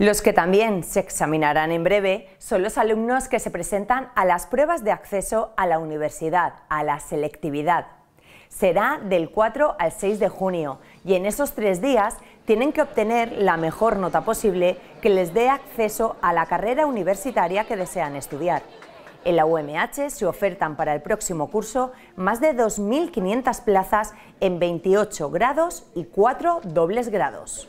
Los que también se examinarán en breve son los alumnos que se presentan a las pruebas de acceso a la universidad, a la selectividad. Será del 4 al 6 de junio y en esos tres días tienen que obtener la mejor nota posible que les dé acceso a la carrera universitaria que desean estudiar. En la UMH se ofertan para el próximo curso más de 2.500 plazas en 28 grados y 4 dobles grados.